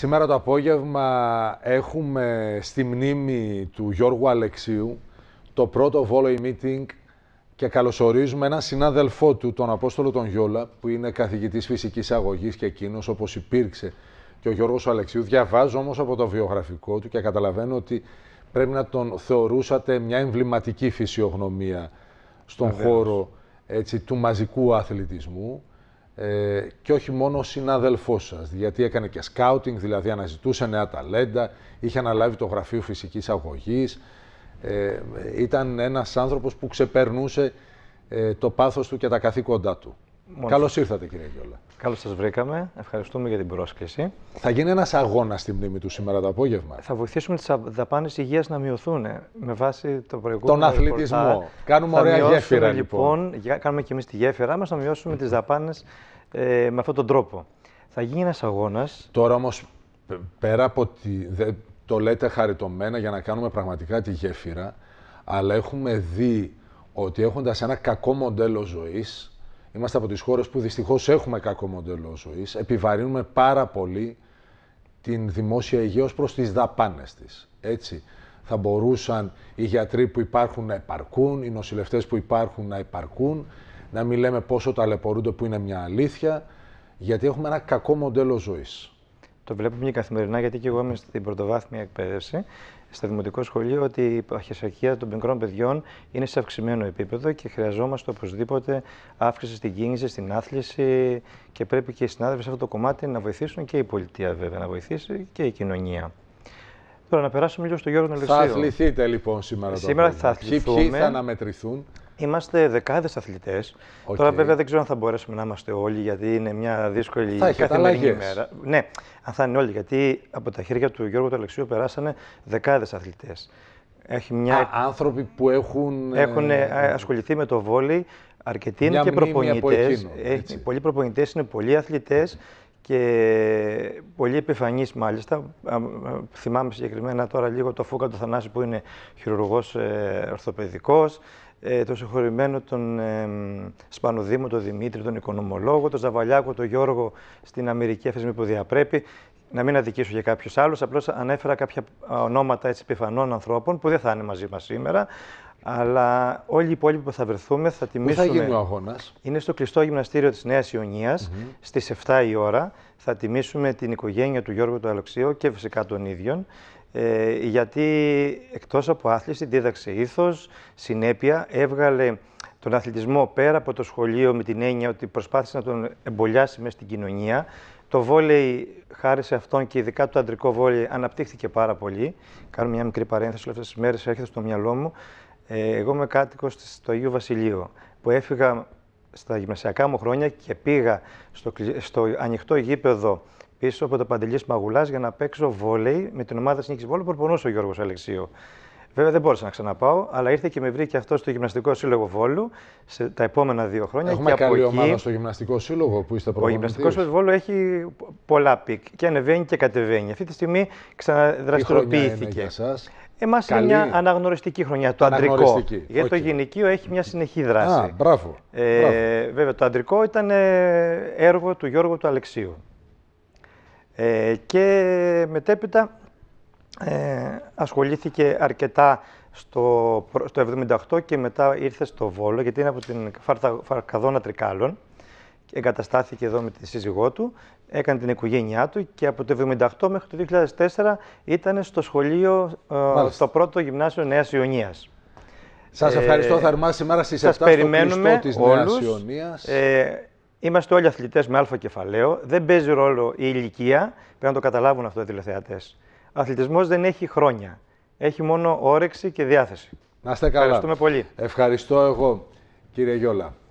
Σήμερα το απόγευμα έχουμε στη μνήμη του Γιώργου Αλεξίου το πρώτο Volley Meeting και καλωσορίζουμε έναν συνάδελφό του, τον Απόστολο τον Γιώλα που είναι καθηγητής φυσικής αγωγής και εκείνος όπως υπήρξε και ο Γιώργος Αλεξίου. Διαβάζω όμως από το βιογραφικό του και καταλαβαίνω ότι πρέπει να τον θεωρούσατε μια εμβληματική φυσιογνωμία στον χώρο έτσι, του μαζικού αθλητισμού ε, και όχι μόνο ο συνάδελφός σας. Γιατί έκανε και σκάουτινγκ, δηλαδή αναζητούσε νέα ταλέντα, είχε αναλάβει το γραφείο φυσικής αγωγής. Ε, ήταν ένας άνθρωπος που ξεπερνούσε ε, το πάθος του και τα καθήκοντά του. Καλώς ήρθατε, κύριε Γιώλα. Καλώς σας βρήκαμε. Ευχαριστούμε για την πρόσκληση. Θα γίνει ένας αγώνας στην μνήμη του σήμερα το απόγευμα. Θα βοηθήσουμε τις δαπάνες υγείας να μειωθούν ε, με βάση το προηγούμενο. Τον αθλητισμό. Κάνουμε ωραία γέφυρα, λοιπόν. λοιπόν. Κάνουμε και εμείς τη γέφυρά μας να μειώσουμε τις δαπάνες ε, με αυτόν τον τρόπο. Θα γίνει ένας αγώνας. Τώρα όμως, πέρα από ότι. το λέτε χαριτωμένα για να κάνουμε πραγματικά τη γέφυρα, αλλά έχουμε δει ότι έχοντας ένα κακό μοντέλο ζωής, Είμαστε από τις χώρες που δυστυχώς έχουμε κακό μοντέλο ζωής. Επιβαρύνουμε πάρα πολύ την δημόσια υγεία ως προς τις δαπάνες της. Έτσι, θα μπορούσαν οι γιατροί που υπάρχουν να υπαρκούν, οι νοσηλευτές που υπάρχουν να υπαρκούν, να μην λέμε πόσο ταλαιπωρούνται που είναι μια αλήθεια, γιατί έχουμε ένα κακό μοντέλο ζωής το βλέπουμε και καθημερινά, γιατί και εγώ είμαι στην πρωτοβάθμια εκπαίδευση, στα δημοτικό σχολείο, ότι η παχυσαρκία των μικρών παιδιών είναι σε αυξημένο επίπεδο και χρειαζόμαστε οπωσδήποτε αύξηση στην κίνηση, στην άθληση και πρέπει και οι συνάδελφοι σε αυτό το κομμάτι να βοηθήσουν και η πολιτεία βέβαια, να βοηθήσει και η κοινωνία. Τώρα να περάσουμε λίγο στο Γιώργο Νελεξίου. Θα αθληθείτε λοιπόν σήμερα το Σήμερα θα αθληθούμε. ποιοι θα αναμετρηθούν. Είμαστε δεκάδες αθλητές. Okay. Τώρα, βέβαια, δεν ξέρω αν θα μπορέσουμε να είμαστε όλοι, γιατί είναι μια δύσκολη θα καθημερινή ημέρα. Ναι, αν θα είναι όλοι, γιατί από τα χέρια του Γιώργου του Αλεξίου περάσανε δεκάδες αθλητές. Έχει μια... άνθρωποι που έχουν... έχουν ε, ε, ασχοληθεί με το βόλι, αρκετοί είναι και προπονητές. Ε, πολλοί προπονητές είναι πολλοί αθλητές και πολύ επιφανείς μάλιστα. Θυμάμαι συγκεκριμένα τώρα λίγο το Φούκα του Θανάση που είναι χειρουργός ε, ε, το συγχωρημένο τον ε, Σπανοδήμο, τον Δημήτρη, τον οικονομολόγο, τον Ζαβαλιάκο, τον Γιώργο στην Αμερική αφήσουμε που διαπρέπει. Να μην αδικήσω για κάποιους άλλους, απλώς ανέφερα κάποια ονόματα επιφανών ανθρώπων που δεν θα είναι μαζί μας σήμερα. Αλλά όλοι οι υπόλοιποι που θα βρεθούμε θα τιμήσουμε. Πού θα γίνει ο αγώνας. Είναι στο κλειστό γυμναστήριο της Νέας Ιωνίας mm -hmm. στι 7 η ώρα. Θα τιμήσουμε την οικογένεια του Γιώργου του Αλοξίου και φυσικά των ίδιων. Ε, γιατί εκτός από άθληση δίδαξε ήθος, συνέπεια, έβγαλε τον αθλητισμό πέρα από το σχολείο με την έννοια ότι προσπάθησε να τον εμπολιάσει μέσα στην κοινωνία. Το βόλεϊ, χάρη σε αυτόν και ειδικά το αντρικό βόλεϊ, αναπτύχθηκε πάρα πολύ. Κάνω μια μικρή παρένθεση όλες αυτές τις μέρες, έρχεται στο μυαλό μου. Ε, εγώ είμαι κάτοικος στο Αγίου Βασιλείου, που έφυγα στα γυμνασιακά μου χρόνια και πήγα στο, στο ανοιχτό γήπεδο πίσω από το Παντελής Μαγουλάς για να παίξω βολέι με την ομάδα Συνήκη Βόλου που προπονούσε ο Γιώργος Αλεξίου. Βέβαια δεν μπόρεσα να ξαναπάω, αλλά ήρθε και με βρήκε αυτό στο Γυμναστικό Σύλλογο Βόλου σε τα επόμενα δύο χρόνια. Έχουμε και καλή από εκεί... ομάδα στο Γυμναστικό Σύλλογο που είστε προπονητής. Ο Γυμναστικό Σύλλογο Βόλου έχει πολλά πικ και ανεβαίνει και κατεβαίνει. Αυτή τη στιγμή ξαναδραστηριοποιήθηκε. Εμάς είναι μια αναγνωριστική χρονιά, το αντρικό. Γιατί okay. το γυναικείο έχει μια συνεχή δράση. Α, μπράβο. Ε, μπράβο. Βέβαια, το αντρικό ήταν ε, έργο του Γιώργου του Αλεξίου. Ε, και μετέπειτα ε, ασχολήθηκε αρκετά στο, στο 78 και μετά ήρθε στο Βόλο, γιατί είναι από την Φαρκαδόνα Τρικάλων. Εγκαταστάθηκε εδώ με τη σύζυγό του, έκανε την οικογένειά του και από το 78 μέχρι το 2004 ήταν στο σχολείο, ε, στο πρώτο γυμνάσιο Νέας Ιωνίας. Σας ευχαριστώ θερμά σήμερα στις 7 στο κλειστό της Ιωνίας. Είμαστε όλοι αθλητές με αλφα κεφαλαίο. Δεν παίζει ρόλο η ηλικία. Πρέπει να το καταλάβουν αυτό οι τηλεθεατές. Ο αθλητισμός δεν έχει χρόνια. Έχει μόνο όρεξη και διάθεση. Να είστε καλά. Ευχαριστούμε πολύ. Ευχαριστώ εγώ, κύριε Γιώλα.